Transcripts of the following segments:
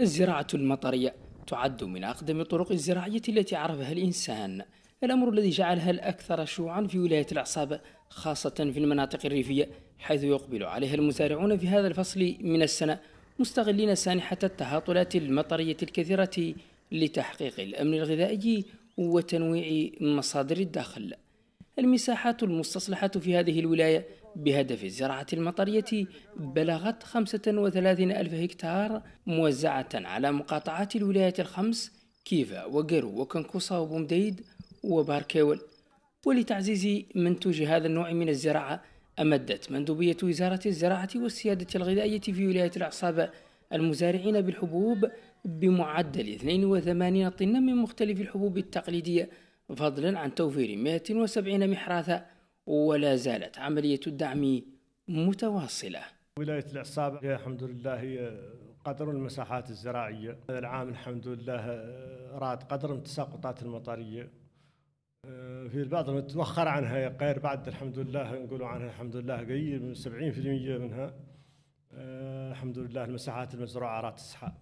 الزراعة المطرية تعد من أقدم الطرق الزراعية التي عرفها الإنسان الأمر الذي جعلها الأكثر شيوعا في ولاية الأعصاب خاصة في المناطق الريفية حيث يقبل عليها المزارعون في هذا الفصل من السنة مستغلين سانحة التهاطلات المطرية الكثيرة لتحقيق الأمن الغذائي وتنويع مصادر الدخل المساحات المستصلحة في هذه الولاية بهدف الزراعة المطرية بلغت 35 ألف هكتار موزعة على مقاطعات الولايات الخمس كيفا وقرو وكنكوسا وبومديد وباركاول ولتعزيز منتوج هذا النوع من الزراعة أمدت مندوبية وزارة الزراعة والسيادة الغذائية في ولاية الأعصاب المزارعين بالحبوب بمعدل 82 طنا من مختلف الحبوب التقليدية فضلا عن توفير 170 محراثة ولا زالت عملية الدعم متواصلة ولاية العصابة الحمد لله هي قدر المساحات الزراعية هذا العام الحمد لله رأت قدر التساقطات المطرية آه، في البعض متوخر عنها غير بعد الحمد لله نقولوا عنها الحمد لله قليل من 70% منها آه، الحمد لله المساحات المزروعة رات تصحى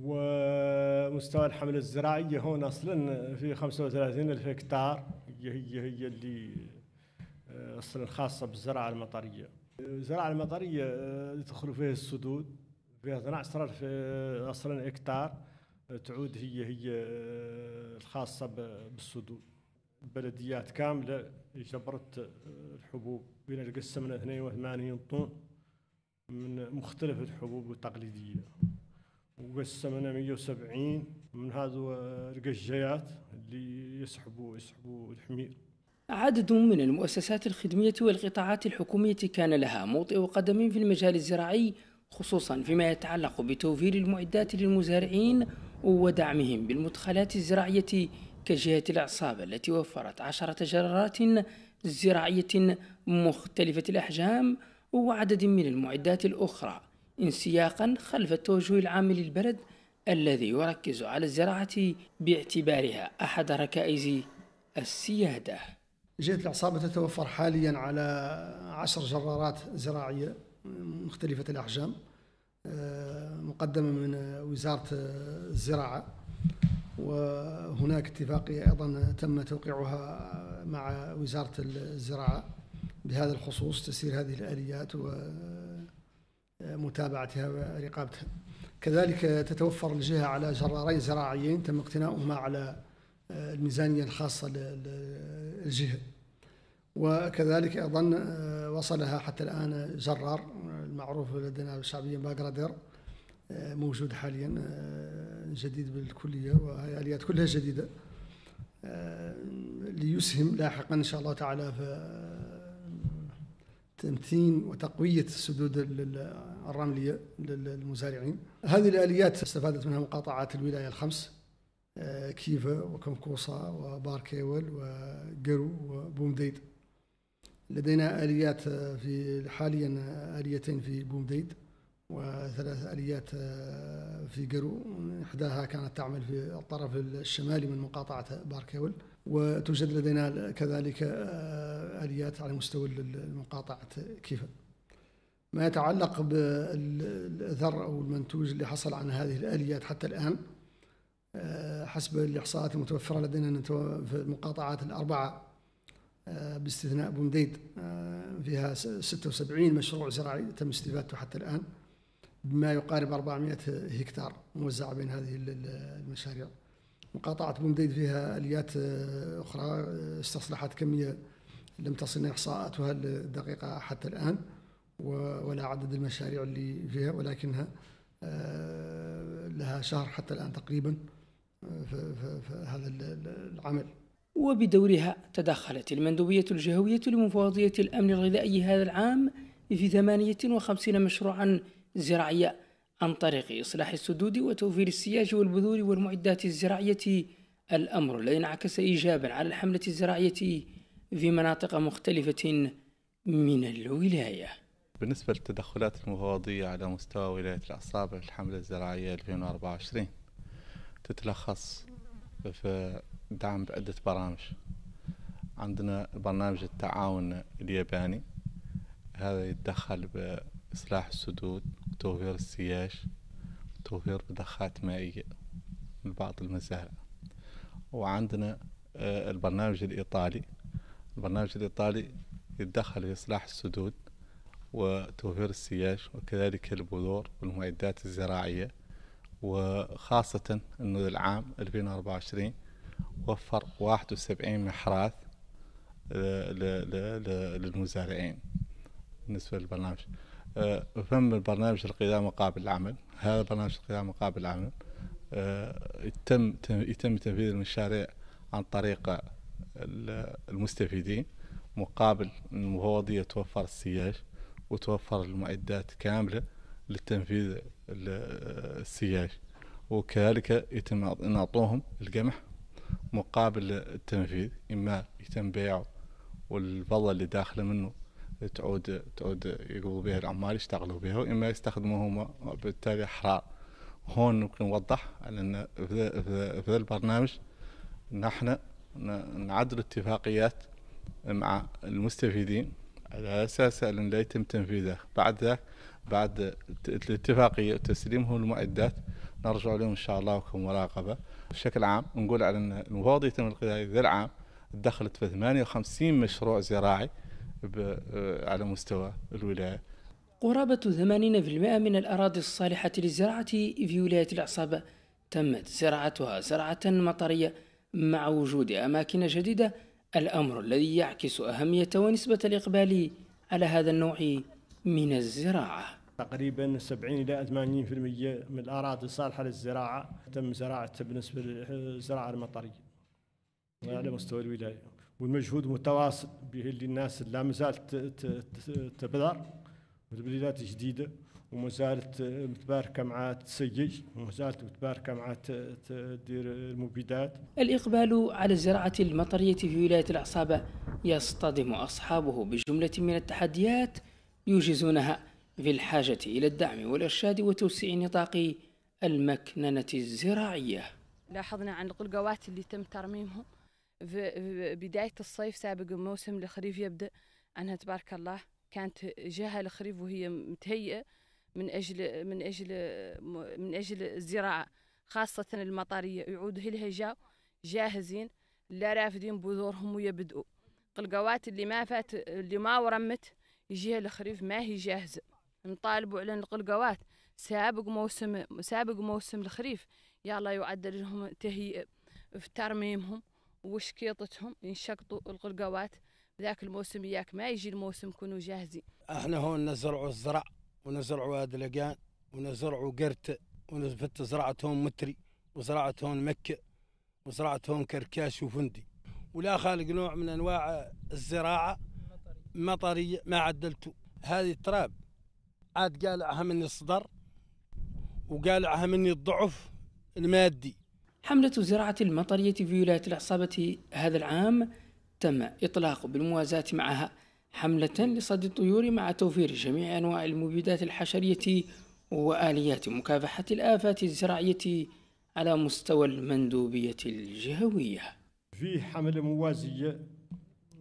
ومستوى الحملة الزراعية هون أصلا في 35 ألف هكتار هي هي هي اللي آه، الخاصة بالزراعة المطرية الزراعة المطرية آه، يدخل فيها السدود فيها 12 الف أصلا هكتار تعود هي هي آه، الخاصة بالسدود بلديات كاملة جبرت الحبوب بين قسمنا 82 طن من مختلف الحبوب التقليدية وقسمنا 170 من هذو القجيات اللي يسحبوا يسحبوا الحمير عدد من المؤسسات الخدمية والقطاعات الحكومية كان لها موطئ قدم في المجال الزراعي خصوصا فيما يتعلق بتوفير المعدات للمزارعين ودعمهم بالمدخلات الزراعية كجهة الأعصاب التي وفرت عشرة جرارات زراعية مختلفة الأحجام وعدد من المعدات الأخرى انسياقا خلف التوجه العام للبلد الذي يركز على الزراعة باعتبارها أحد ركائز السيادة جهة العصابة تتوفر حاليا على عشر جرارات زراعية مختلفة الأحجام آه، مقدمة من وزارة الزراعة وهناك اتفاقية أيضا تم توقيعها مع وزارة الزراعة بهذا الخصوص تسير هذه الآليات ومتابعتها ورقابتها كذلك تتوفر الجهة على جرارين زراعيين تم اقتناؤهما على آه، الميزانية الخاصة للجهة وكذلك أيضا آه، وصلها حتى الآن جرار المعروف لدينا الشعبية باقرادير آه، موجود حاليا جديد بالكلية وهي آليات كلها جديدة ليسهم لاحقا إن شاء الله تعالى في تمتين وتقوية السدود الرملية للمزارعين هذه الآليات استفادت منها مقاطعات الولاية الخمس آه، كيفا وكمكوسا وباركيول وقرو وبومديد لدينا آليات آه، في حاليا آه، آليتين في بومديد وثلاث آليات آه، في قرو إحداها كانت تعمل في الطرف الشمالي من مقاطعة باركيول وتوجد لدينا كذلك آه، آليات على مستوى مقاطعة كيفا ما يتعلق بالذر أو المنتوج اللي حصل عن هذه الآليات حتى الآن آه، حسب الإحصاءات المتوفرة لدينا في المقاطعات الأربعة باستثناء بومديد فيها 76 مشروع زراعي تم استفادته حتى الآن بما يقارب 400 هكتار موزعة بين هذه المشاريع مقاطعة بومديد فيها آليات آه، أخرى آه، استصلحت كمية لم تصلنا إحصاءاتها الدقيقة حتى الآن ولا عدد المشاريع اللي فيها ولكنها آه، لها شهر حتى الآن تقريبا في هذا العمل وبدورها تدخلت المندوبية الجهوية لمفوضية الأمن الغذائي هذا العام في 58 مشروعا الزراعية عن طريق إصلاح السدود وتوفير السياج والبذور والمعدات الزراعية الأمر لا ينعكس إيجابا على الحملة الزراعية في مناطق مختلفة من الولاية بالنسبة للتدخلات المفوضية على مستوى ولاية الأعصاب للحملة الزراعية 2024 تتلخص في دعم بعدة برامج عندنا برنامج التعاون الياباني هذا يتدخل بإصلاح السدود توفير السياج توفير مضخات مائية لبعض المزارع وعندنا آه، البرنامج الإيطالي البرنامج الإيطالي يتدخل في إصلاح السدود وتوفير السياج وكذلك البذور والمعدات الزراعية وخاصة أنه العام 2024 وفر 71 محراث آه، للمزارعين بالنسبة للبرنامج آه، فم البرنامج القيادة مقابل العمل هذا برنامج القيادة مقابل العمل آه، يتم يتم تنفيذ المشاريع عن طريق المستفيدين مقابل المفوضية توفر السياج وتوفر المعدات كاملة للتنفيذ السياج وكذلك يتم نعطوهم القمح مقابل التنفيذ إما يتم بيعه والفضل اللي داخله منه تعود تعود يقولوا بها العمال يشتغلوا بها واما يستخدموا هما بالتالي احرار هون ممكن نوضح ان في ذا البرنامج نحن نعدل اتفاقيات مع المستفيدين على اساس ان لا يتم تنفيذه بعد ذاك بعد الاتفاقيه وتسليمهم المعدات نرجع لهم ان شاء الله كمراقبه بشكل عام نقول على ان المفوضيه الغذائيه ذا العام دخلت في 58 مشروع زراعي آه، على مستوى الولايه قرابة 80% من الأراضي الصالحة للزراعة في ولاية العصابة تمت زراعتها زراعة مطرية مع وجود أماكن جديدة الأمر الذي يعكس أهمية ونسبة الإقبال على هذا النوع من الزراعة تقريبا 70 إلى 80% من الأراضي الصالحة للزراعة تم زراعتها بالنسبة للزراعة المطرية على مستوى الولاية والمجهود متواصل به اللي الناس لا مازالت تبذر والبلدات جديدة وما زالت متباركه مع تسيج وما زالت متباركه مع تدير المبيدات. الاقبال على الزراعه المطريه في ولايه العصابه يصطدم اصحابه بجمله من التحديات يوجزونها في الحاجه الى الدعم والارشاد وتوسيع نطاق المكننه الزراعيه. لاحظنا عن القلقوات اللي تم ترميمهم في بداية الصيف سابق الموسم الخريف يبدأ أنها تبارك الله كانت جهة الخريف وهي متهيئة من أجل من أجل من أجل الزراعة خاصة المطرية يعود لها جاو جاهزين لا رافدين بذورهم ويبدؤوا القوات اللي ما فات اللي ما ورمت يجيها الخريف ما هي جاهزة نطالبوا على القلقوات سابق موسم سابق موسم الخريف يلا يعدل لهم تهيئة في ترميمهم وشكيطتهم ينشقطوا القلقوات ذاك الموسم ياك ما يجي الموسم كونوا جاهزين احنا هون نزرعوا الزرع ونزرعوا هذا لقان ونزرعوا قرت ونزفت زرعتهم هون متري وزرعتهم هون مكة وزرعتهم هون كركاش وفندي ولا خالق نوع من انواع الزراعة مطرية ما عدلتوا هذه التراب عاد قالعها مني الصدر وقالعها مني الضعف المادي حملة زراعة المطرية في ولاية العصابة هذا العام تم إطلاق بالموازاة معها حملة لصد الطيور مع توفير جميع أنواع المبيدات الحشرية وآليات مكافحة الآفات الزراعية على مستوى المندوبية الجهوية في حملة موازية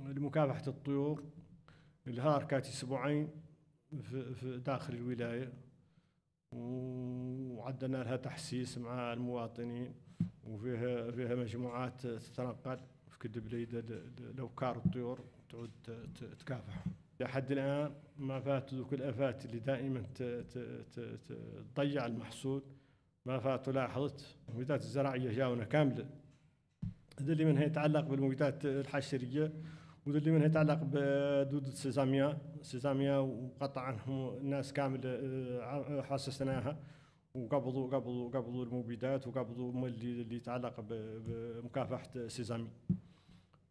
لمكافحة الطيور الهار كانت أسبوعين في داخل الولاية وعدنا لها تحسيس مع المواطنين وفيها فيها مجموعات تتنقل في لو كار الطيور تعود تكافح لحد الآن ما فات ذوك الآفات اللي دائما تضيع المحصول ما فات لاحظت المبيدات الزراعية جاونا كاملة هذا اللي منها يتعلق بالمبيدات الحشرية وده اللي منها يتعلق بدودة السيزاميا السيزاميا وقطع عنهم الناس كاملة آه، حسسناها وقبضوا قبضوا قبضوا المبيدات وقبضوا اللي اللي يتعلق بمكافحه السيزامي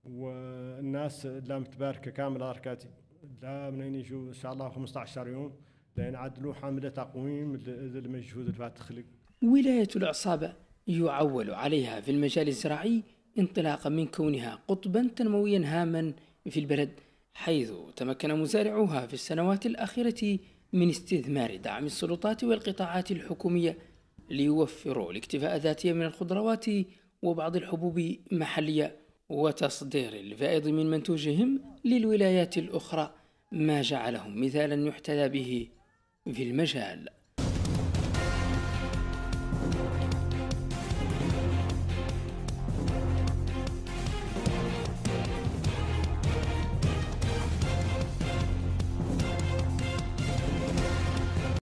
والناس لا متباركه كامله اركاتي لا منين يجوا ان شاء الله 15 يوم لان عدلوا حمله تقويم للمجهود اللي ولايه العصابه يعول عليها في المجال الزراعي انطلاقا من كونها قطبا تنمويا هاما في البلد حيث تمكن مزارعوها في السنوات الاخيره من استثمار دعم السلطات والقطاعات الحكومية ليوفروا الاكتفاء ذاتيا من الخضروات وبعض الحبوب محلية وتصدير الفائض من منتوجهم للولايات الأخرى ما جعلهم مثالا يحتذى به في المجال